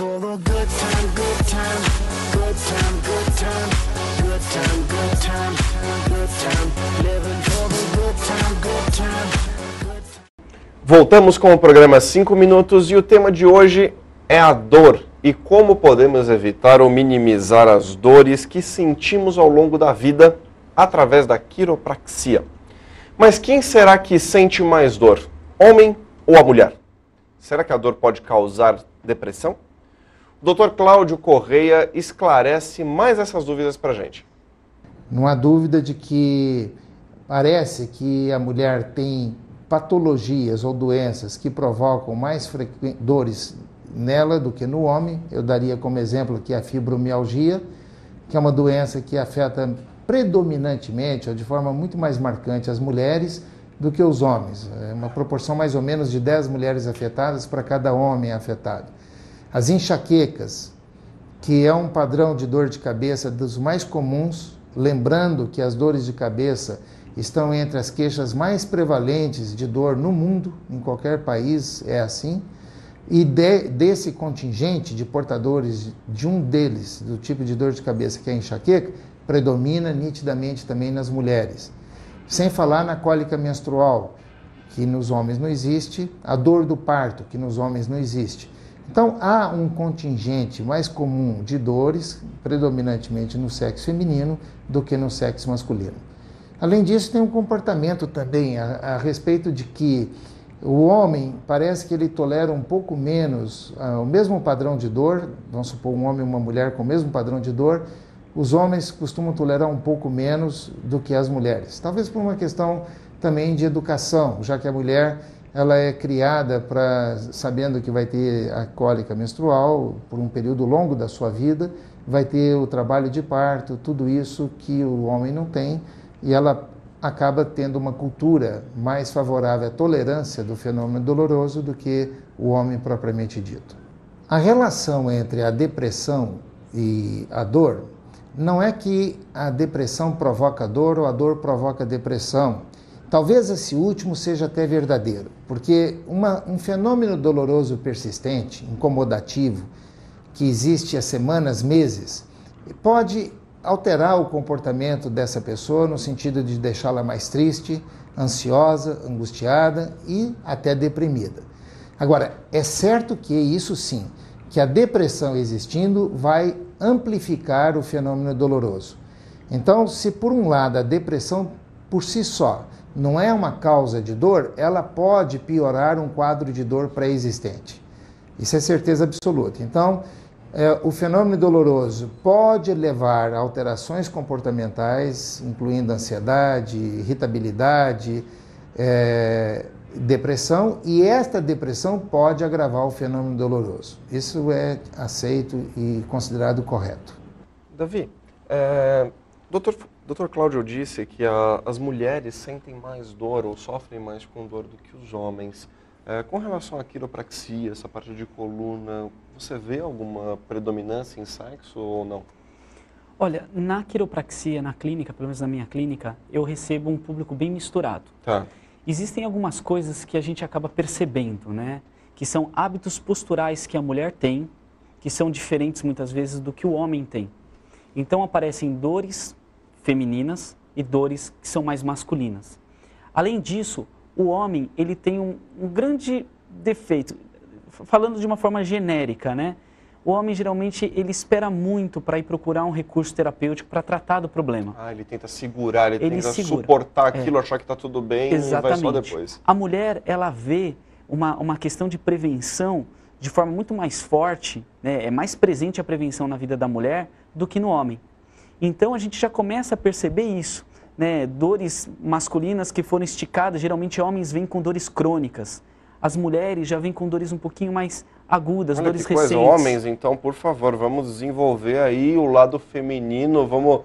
full of good time, good time, good time, good time, good time, good time, good time, living for the good time, good time. Voltamos com o programa 5 Minutos e o tema de hoje é a dor e como podemos evitar ou minimizar as dores que sentimos ao longo da vida através da quiropraxia. Mas quem será que sente mais dor, homem ou a mulher? Será que a dor pode causar depressão? Dr. Cláudio Correia esclarece mais essas dúvidas para a gente. Não há dúvida de que parece que a mulher tem patologias ou doenças que provocam mais dores nela do que no homem. Eu daria como exemplo aqui a fibromialgia, que é uma doença que afeta predominantemente ou de forma muito mais marcante as mulheres do que os homens. É uma proporção mais ou menos de 10 mulheres afetadas para cada homem afetado. As enxaquecas, que é um padrão de dor de cabeça dos mais comuns, lembrando que as dores de cabeça estão entre as queixas mais prevalentes de dor no mundo, em qualquer país é assim. E de, desse contingente de portadores de um deles, do tipo de dor de cabeça que é a enxaqueca, predomina nitidamente também nas mulheres. Sem falar na cólica menstrual, que nos homens não existe, a dor do parto, que nos homens não existe. Então, há um contingente mais comum de dores, predominantemente no sexo feminino, do que no sexo masculino. Além disso, tem um comportamento também a, a respeito de que o homem parece que ele tolera um pouco menos uh, o mesmo padrão de dor, vamos supor um homem e uma mulher com o mesmo padrão de dor, os homens costumam tolerar um pouco menos do que as mulheres. Talvez por uma questão também de educação, já que a mulher ela é criada para sabendo que vai ter a cólica menstrual por um período longo da sua vida, vai ter o trabalho de parto, tudo isso que o homem não tem, e ela acaba tendo uma cultura mais favorável à tolerância do fenômeno doloroso do que o homem propriamente dito. A relação entre a depressão e a dor não é que a depressão provoca dor ou a dor provoca depressão Talvez esse último seja até verdadeiro, porque uma, um fenômeno doloroso persistente, incomodativo, que existe há semanas, meses, pode alterar o comportamento dessa pessoa no sentido de deixá-la mais triste, ansiosa, angustiada e até deprimida. Agora, é certo que isso sim, que a depressão existindo vai amplificar o fenômeno doloroso. Então, se por um lado a depressão por si só, não é uma causa de dor, ela pode piorar um quadro de dor pré-existente. Isso é certeza absoluta. Então, é, o fenômeno doloroso pode levar a alterações comportamentais, incluindo ansiedade, irritabilidade, é, depressão, e esta depressão pode agravar o fenômeno doloroso. Isso é aceito e considerado correto. Davi, é, doutor Dr. Cláudio disse que a, as mulheres sentem mais dor ou sofrem mais com dor do que os homens. É, com relação à quiropraxia, essa parte de coluna, você vê alguma predominância em sexo ou não? Olha, na quiropraxia, na clínica, pelo menos na minha clínica, eu recebo um público bem misturado. Tá. Existem algumas coisas que a gente acaba percebendo, né? Que são hábitos posturais que a mulher tem, que são diferentes muitas vezes do que o homem tem. Então aparecem dores femininas e dores que são mais masculinas. Além disso, o homem ele tem um, um grande defeito, falando de uma forma genérica, né? O homem geralmente ele espera muito para ir procurar um recurso terapêutico para tratar do problema. Ah, ele tenta segurar, ele, ele tenta segura. suportar é. aquilo, é. achar que está tudo bem Exatamente. e vai só depois. A mulher ela vê uma, uma questão de prevenção de forma muito mais forte, né? é mais presente a prevenção na vida da mulher do que no homem. Então a gente já começa a perceber isso. Né? Dores masculinas que foram esticadas, geralmente homens vêm com dores crônicas. As mulheres já vêm com dores um pouquinho mais agudas, Olha dores que recentes. homens, então, por favor, vamos desenvolver aí o lado feminino, vamos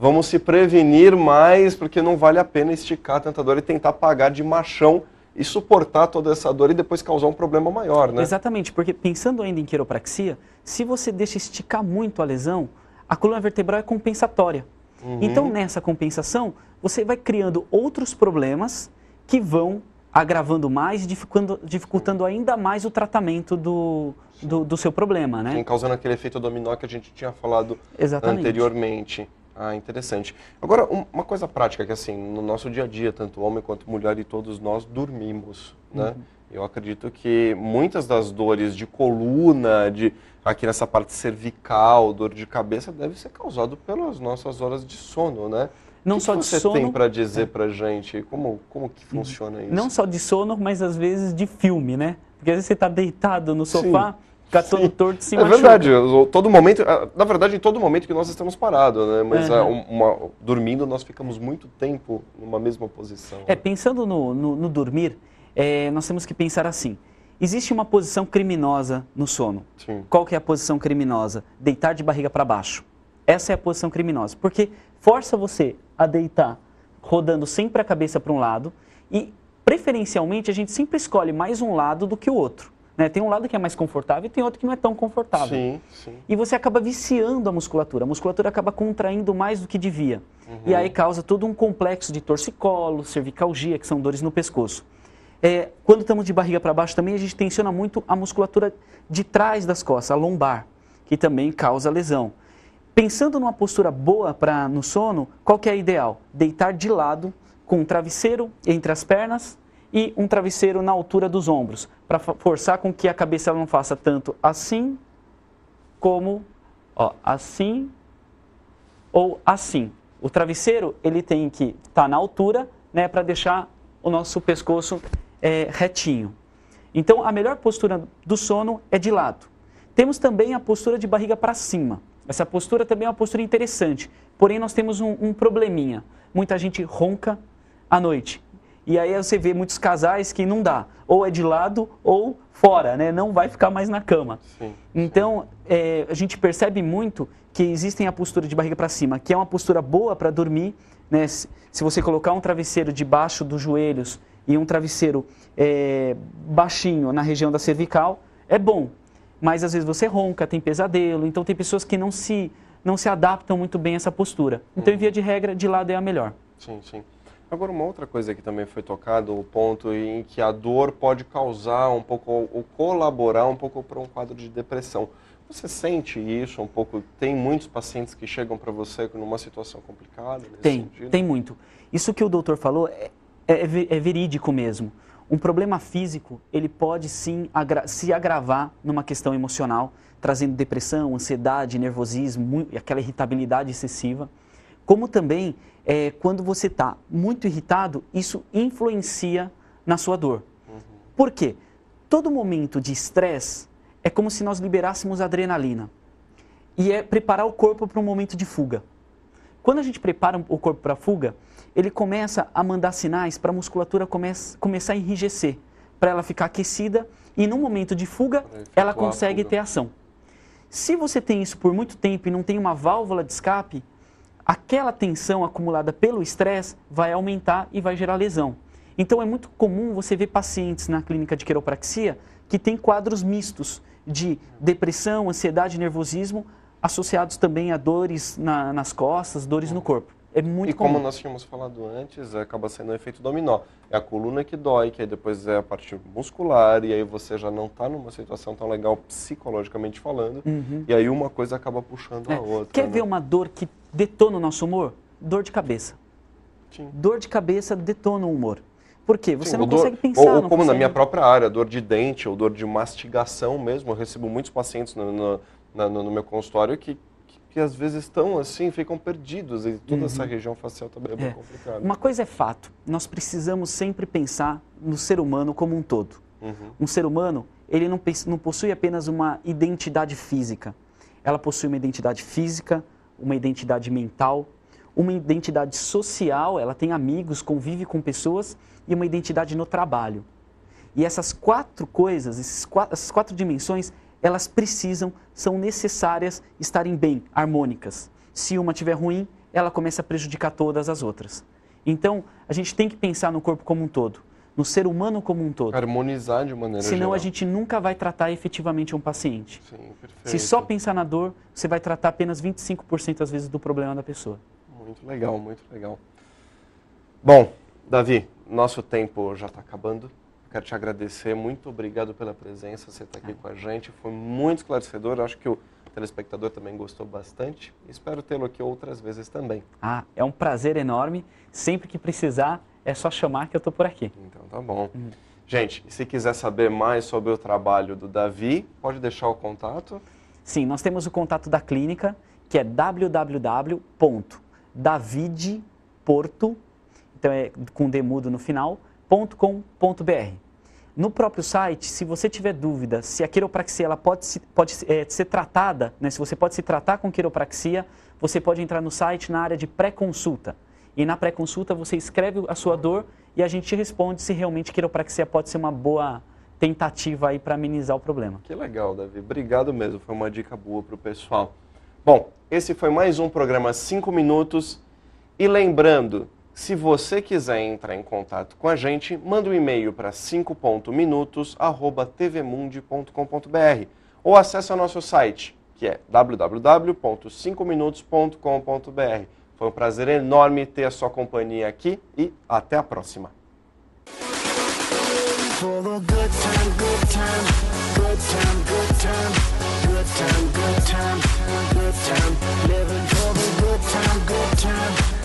vamos se prevenir mais, porque não vale a pena esticar tanta dor e tentar pagar de machão e suportar toda essa dor e depois causar um problema maior, né? Exatamente, porque pensando ainda em quiropraxia, se você deixa esticar muito a lesão, a coluna vertebral é compensatória. Uhum. Então, nessa compensação, você vai criando outros problemas que vão agravando mais, dificultando, dificultando ainda mais o tratamento do, do, do seu problema, né? Sim, causando aquele efeito dominó que a gente tinha falado Exatamente. anteriormente. Ah, interessante. Agora, uma coisa prática que, assim, no nosso dia a dia, tanto homem quanto mulher e todos nós dormimos, né? Uhum. Eu acredito que muitas das dores de coluna, de aqui nessa parte cervical, dor de cabeça, deve ser causado pelas nossas horas de sono, né? Não que só que de sono. você tem para dizer é. para gente como como que funciona isso? Não só de sono, mas às vezes de filme, né? Porque às vezes você está deitado no sofá. Fica todo torto se É machuca. verdade, todo momento, na verdade, em todo momento que nós estamos parados, né? Mas é, uma, dormindo nós ficamos muito tempo numa mesma posição. É, pensando no, no, no dormir, é, nós temos que pensar assim. Existe uma posição criminosa no sono. Sim. Qual que é a posição criminosa? Deitar de barriga para baixo. Essa é a posição criminosa, porque força você a deitar rodando sempre a cabeça para um lado e preferencialmente a gente sempre escolhe mais um lado do que o outro. Né? Tem um lado que é mais confortável e tem outro que não é tão confortável. Sim, sim. E você acaba viciando a musculatura. A musculatura acaba contraindo mais do que devia. Uhum. E aí causa todo um complexo de torcicolo, cervicalgia, que são dores no pescoço. É, quando estamos de barriga para baixo também, a gente tensiona muito a musculatura de trás das costas, a lombar, que também causa lesão. Pensando numa postura boa para no sono, qual que é a ideal? Deitar de lado, com um travesseiro entre as pernas e um travesseiro na altura dos ombros, para forçar com que a cabeça não faça tanto assim, como ó, assim ou assim. O travesseiro ele tem que estar tá na altura, né, para deixar o nosso pescoço é, retinho. Então, a melhor postura do sono é de lado. Temos também a postura de barriga para cima. Essa postura também é uma postura interessante, porém nós temos um, um probleminha. Muita gente ronca à noite. E aí você vê muitos casais que não dá, ou é de lado ou fora, né? Não vai ficar mais na cama. Sim, então é, a gente percebe muito que existem a postura de barriga para cima, que é uma postura boa para dormir, né? Se você colocar um travesseiro debaixo dos joelhos e um travesseiro é, baixinho na região da cervical, é bom. Mas às vezes você ronca, tem pesadelo, então tem pessoas que não se, não se adaptam muito bem a essa postura. Então, em via de regra, de lado é a melhor. Sim, sim. Agora, uma outra coisa que também foi tocada, o ponto em que a dor pode causar um pouco, ou colaborar um pouco para um quadro de depressão. Você sente isso um pouco? Tem muitos pacientes que chegam para você numa situação complicada? tem, sentido? tem muito. Isso que o doutor falou é, é, é, é verídico mesmo. Um problema físico, ele pode sim agra se agravar numa questão emocional, trazendo depressão, ansiedade, nervosismo, aquela irritabilidade excessiva. Como também, é, quando você está muito irritado, isso influencia na sua dor. Uhum. Por quê? Todo momento de estresse é como se nós liberássemos adrenalina. E é preparar o corpo para um momento de fuga. Quando a gente prepara o corpo para a fuga, ele começa a mandar sinais para a musculatura começar a enrijecer, para ela ficar aquecida e no momento de fuga ela consegue ter ação. Se você tem isso por muito tempo e não tem uma válvula de escape, aquela tensão acumulada pelo estresse vai aumentar e vai gerar lesão. Então é muito comum você ver pacientes na clínica de quiropraxia que têm quadros mistos de depressão, ansiedade, nervosismo, associados também a dores na, nas costas, dores no corpo. É muito e comum. como nós tínhamos falado antes, acaba sendo um efeito dominó. É a coluna que dói, que aí depois é a parte muscular, e aí você já não está numa situação tão legal psicologicamente falando, uhum. e aí uma coisa acaba puxando é. a outra. Quer né? ver uma dor que detona o nosso humor? Dor de cabeça. Sim. Dor de cabeça detona o humor. Por quê? Você Sim, não dor, consegue pensar. Ou, ou como consegue... na minha própria área, dor de dente ou dor de mastigação mesmo. Eu recebo muitos pacientes no, no, no, no meu consultório que que às vezes estão assim, ficam perdidos e toda uhum. essa região facial também é bem é. complicada. Uma coisa é fato, nós precisamos sempre pensar no ser humano como um todo. Uhum. Um ser humano, ele não, não possui apenas uma identidade física. Ela possui uma identidade física, uma identidade mental, uma identidade social, ela tem amigos, convive com pessoas e uma identidade no trabalho. E essas quatro coisas, esses quatro, essas quatro dimensões, elas precisam, são necessárias estarem bem, harmônicas. Se uma tiver ruim, ela começa a prejudicar todas as outras. Então, a gente tem que pensar no corpo como um todo, no ser humano como um todo. Harmonizar de maneira Senão geral. a gente nunca vai tratar efetivamente um paciente. Sim, perfeito. Se só pensar na dor, você vai tratar apenas 25% às vezes do problema da pessoa. Muito legal, muito legal. Bom, Davi, nosso tempo já está acabando. Quero te agradecer, muito obrigado pela presença, você está aqui com a gente. Foi muito esclarecedor, acho que o telespectador também gostou bastante. Espero tê-lo aqui outras vezes também. Ah, é um prazer enorme. Sempre que precisar, é só chamar que eu estou por aqui. Então tá bom. Hum. Gente, se quiser saber mais sobre o trabalho do Davi, pode deixar o contato. Sim, nós temos o contato da clínica, que é www.davidporto, então é com demudo no final, www.quiropraxia.com.br. No próprio site, se você tiver dúvida se a quiropraxia ela pode, pode é, ser tratada, né, se você pode se tratar com quiropraxia, você pode entrar no site na área de pré-consulta. E na pré-consulta você escreve a sua dor e a gente responde se realmente quiropraxia pode ser uma boa tentativa aí para amenizar o problema. Que legal, Davi. Obrigado mesmo. Foi uma dica boa para o pessoal. Bom, esse foi mais um programa 5 minutos. E lembrando, se você quiser entrar em contato com a gente, manda um e-mail para 5.minutos@tvmundi.com.br ou acesse o nosso site, que é www.5minutos.com.br. Foi um prazer enorme ter a sua companhia aqui e até a próxima. good time, good time, living for the good time, good time.